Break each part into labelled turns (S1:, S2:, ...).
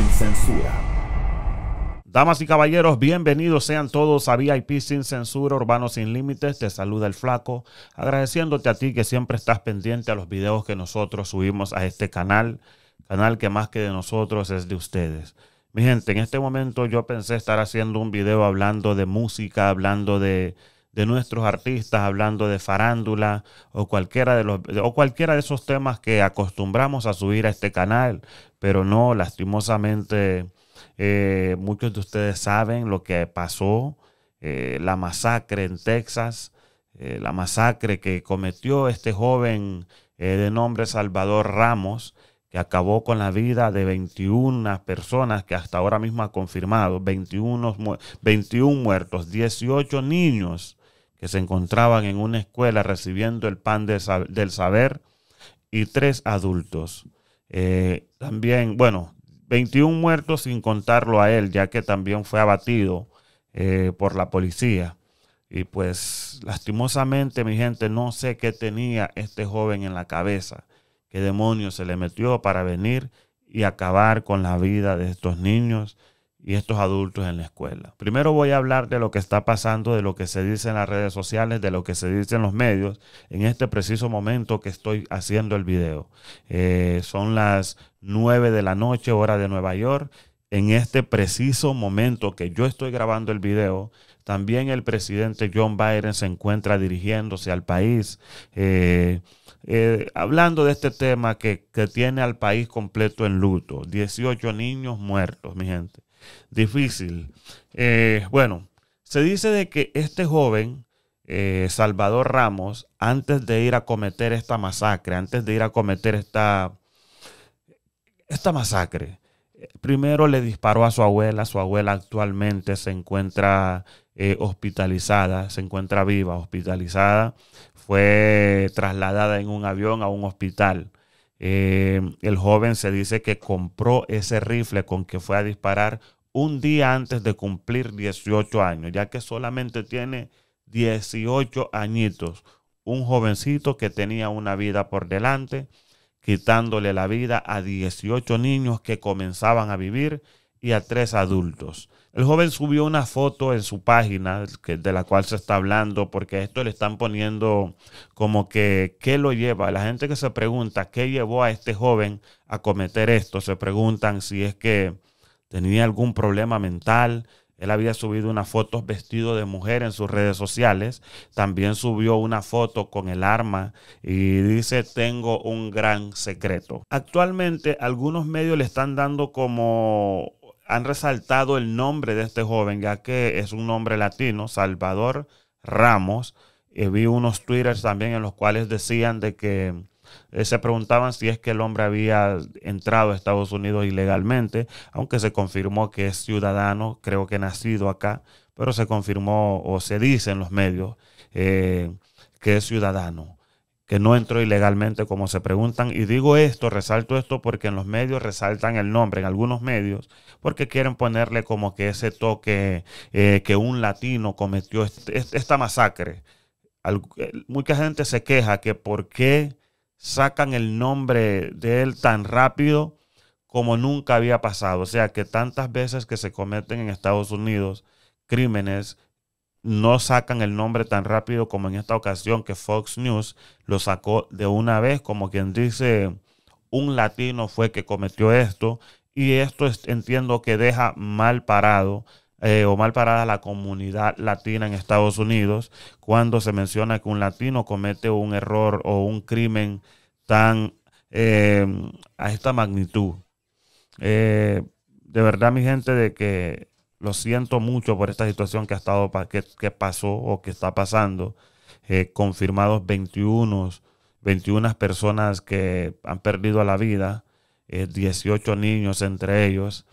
S1: sin censura. Damas y caballeros, bienvenidos sean todos a VIP Sin Censura, Urbano Sin Límites. Te saluda el Flaco, agradeciéndote a ti que siempre estás pendiente a los videos que nosotros subimos a este canal, canal que más que de nosotros es de ustedes. Mi gente, en este momento yo pensé estar haciendo un video hablando de música, hablando de, de nuestros artistas hablando de farándula o cualquiera de los o cualquiera de esos temas que acostumbramos a subir a este canal, pero no, lastimosamente eh, muchos de ustedes saben lo que pasó, eh, la masacre en Texas, eh, la masacre que cometió este joven de nombre Salvador Ramos, que acabó con la vida de 21 personas que hasta ahora mismo ha confirmado, 21, 21 muertos, 18 niños que se encontraban en una escuela recibiendo el pan del saber y tres adultos. Eh, también, bueno, 21 muertos sin contarlo a él, ya que también fue abatido eh, por la policía. Y pues lastimosamente, mi gente, no sé qué tenía este joven en la cabeza, qué demonio se le metió para venir y acabar con la vida de estos niños y estos adultos en la escuela. Primero voy a hablar de lo que está pasando, de lo que se dice en las redes sociales, de lo que se dice en los medios, en este preciso momento que estoy haciendo el video. Eh, son las 9 de la noche, hora de Nueva York. En este preciso momento que yo estoy grabando el video, también el presidente John Biden se encuentra dirigiéndose al país, eh, eh, hablando de este tema que, que tiene al país completo en luto. 18 niños muertos, mi gente difícil. Eh, bueno, se dice de que este joven, eh, Salvador Ramos, antes de ir a cometer esta masacre, antes de ir a cometer esta, esta masacre, primero le disparó a su abuela. Su abuela actualmente se encuentra eh, hospitalizada, se encuentra viva, hospitalizada. Fue trasladada en un avión a un hospital. el joven se dice que compró ese rifle con que fue a disparar un día antes de cumplir 18 años, ya que solamente tiene 18 añitos, un jovencito que tenía una vida por delante, quitándole la vida a 18 niños que comenzaban a vivir y a tres adultos. El joven subió una foto en su página de la cual se está hablando porque esto le están poniendo como que qué lo lleva. La gente que se pregunta qué llevó a este joven a cometer esto, se preguntan si es que tenía algún problema mental. Él había subido una foto vestido de mujer en sus redes sociales. También subió una foto con el arma y dice, tengo un gran secreto. Actualmente algunos medios le están dando como han resaltado el nombre de este joven, ya que es un nombre latino, Salvador Ramos. Y vi unos twitters también en los cuales decían de que eh, se preguntaban si es que el hombre había entrado a Estados Unidos ilegalmente, aunque se confirmó que es ciudadano, creo que nacido acá, pero se confirmó o se dice en los medios eh, que es ciudadano que no entró ilegalmente, como se preguntan. Y digo esto, resalto esto porque en los medios resaltan el nombre, en algunos medios, porque quieren ponerle como que ese toque eh, que un latino cometió este, este, esta masacre. mucha gente se queja que por qué sacan el nombre de él tan rápido como nunca había pasado. O sea, que tantas veces que se cometen en Estados Unidos crímenes, no sacan el nombre tan rápido como en esta ocasión que Fox News lo sacó de una vez, como quien dice, un latino fue que cometió esto. Y esto entiendo que deja mal parado eh, o mal parada la comunidad latina en Estados Unidos cuando se menciona que un latino comete un error o un crimen tan eh, a esta magnitud. Eh, de verdad, mi gente, de que lo siento mucho por esta situación que ha estado que, pasó o que está pasando. confirmados 21, 21 personas que han perdido la vida, 18 niños entre ellos.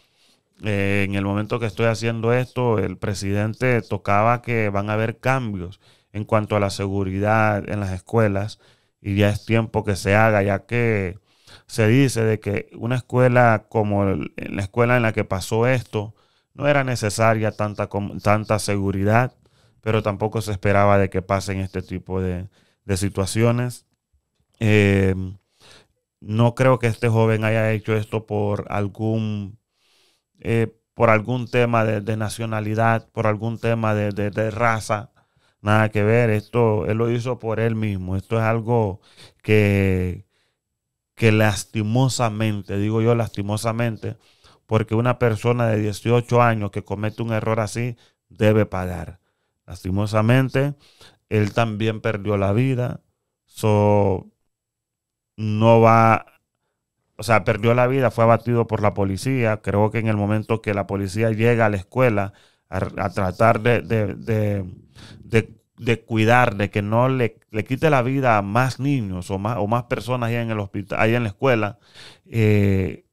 S1: Eh, en el momento que estoy haciendo esto, el presidente tocaba que van a haber cambios en cuanto a la seguridad en las escuelas y ya es tiempo que se haga, ya que se dice de que una escuela como la escuela en la que pasó esto, no era necesaria tanta, tanta seguridad, pero tampoco se esperaba de que pasen este tipo de, situaciones. Eh, no creo que este joven haya hecho esto por algún eh, por algún tema de, nacionalidad, por algún tema de, raza. Nada que ver, esto él lo hizo por él mismo. Esto es algo que, que lastimosamente, digo yo lastimosamente, porque una persona de 18 años que comete un error así debe pagar. Lastimosamente, él también perdió la vida. no va o sea, perdió la vida, fue abatido por la policía. Creo que en el momento que la policía llega a la escuela a, tratar de, de, de, cuidar, de que no le, le, quite la vida a más niños o más, o más personas ahí en el hospital, en la escuela, eh,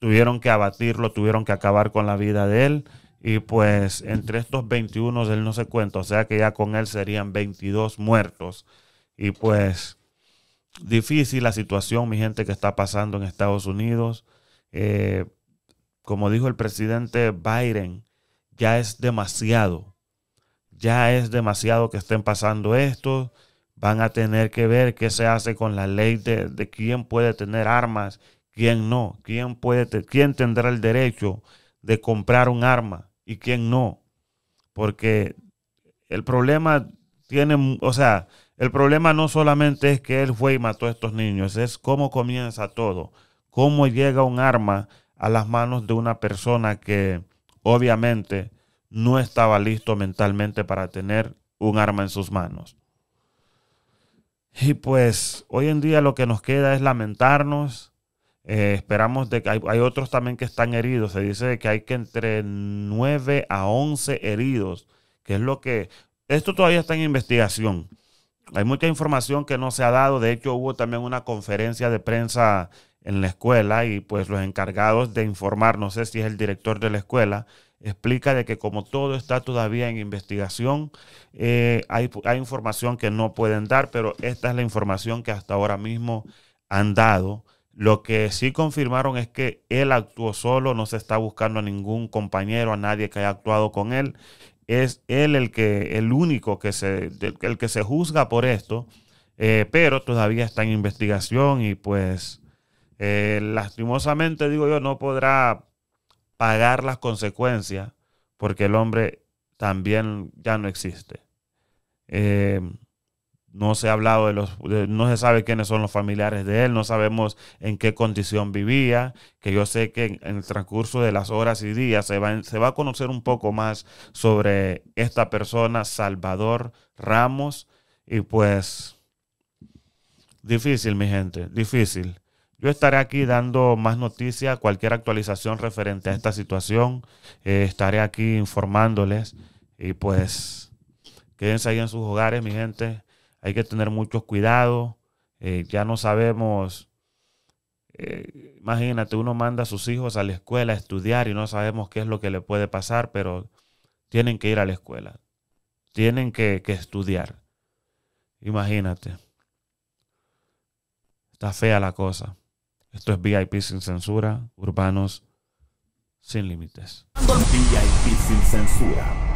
S1: tuvieron que abatirlo, tuvieron que acabar con la vida de él. Y pues entre estos 21 él no se cuenta, o sea que ya con él serían 22 muertos. Y pues difícil la situación, mi gente, que está pasando en Estados Unidos. Eh, como dijo el presidente Biden, ya es demasiado. Ya es demasiado que estén pasando esto. Van a tener que ver qué se hace con la ley de, quién puede tener armas, quién no, quién, puede quién tendrá el derecho de comprar un arma y quién no. Porque el problema tiene, o sea, el problema no solamente es que él fue y mató a estos niños, es cómo comienza todo, cómo llega un arma a las manos de una persona que obviamente no estaba listo mentalmente para tener un arma en sus manos. Y pues hoy en día lo que nos queda es lamentarnos. Eh, esperamos de que hay, otros también que están heridos. Se dice que hay que entre 9 a 11 heridos, que es lo que... Esto todavía está en investigación. Hay mucha información que no se ha dado. De hecho, hubo también una conferencia de prensa en la escuela y pues los encargados de informar, no sé si es el director de la escuela, explica de que como todo está todavía en investigación, eh, hay, hay, información que no pueden dar, pero esta es la información que hasta ahora mismo han dado. Lo que sí confirmaron es que él actuó solo, no se está buscando a ningún compañero, a nadie que haya actuado con él es él el que, el único que se, el que se juzga por esto, eh, pero todavía está en investigación y pues eh, lastimosamente digo yo no podrá pagar las consecuencias porque el hombre también ya no existe. Eh, no se ha hablado de los, no se sabe quiénes son los familiares de él, no sabemos en qué condición vivía, que yo sé que en, el transcurso de las horas y días se va, se va a conocer un poco más sobre esta persona, Salvador Ramos, y pues difícil, mi gente, difícil. Yo estaré aquí dando más noticias, cualquier actualización referente a esta situación. Eh, estaré aquí informándoles. Y pues, quédense ahí en sus hogares, mi gente hay que tener mucho cuidado. Eh, ya no sabemos, eh, imagínate, uno manda a sus hijos a la escuela a estudiar y no sabemos qué es lo que le puede pasar, pero tienen que ir a la escuela, tienen que, que estudiar. Imagínate. Está fea la cosa. Esto es VIP sin censura, urbanos sin límites. VIP sin censura.